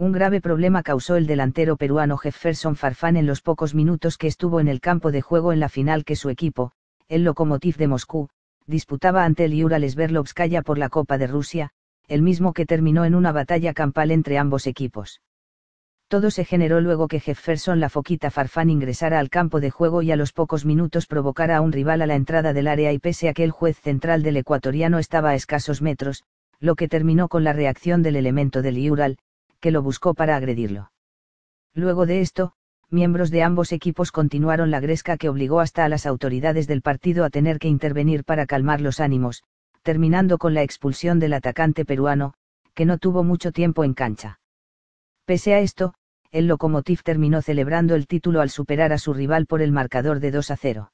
un grave problema causó el delantero peruano Jefferson Farfán en los pocos minutos que estuvo en el campo de juego en la final que su equipo, el Lokomotiv de Moscú, disputaba ante el Ural Sverlovskaya por la Copa de Rusia, el mismo que terminó en una batalla campal entre ambos equipos. Todo se generó luego que Jefferson la foquita Farfán ingresara al campo de juego y a los pocos minutos provocara a un rival a la entrada del área y pese a que el juez central del ecuatoriano estaba a escasos metros, lo que terminó con la reacción del elemento del Iural, que lo buscó para agredirlo. Luego de esto, miembros de ambos equipos continuaron la gresca que obligó hasta a las autoridades del partido a tener que intervenir para calmar los ánimos, terminando con la expulsión del atacante peruano, que no tuvo mucho tiempo en cancha. Pese a esto, el locomotiv terminó celebrando el título al superar a su rival por el marcador de 2 a 0.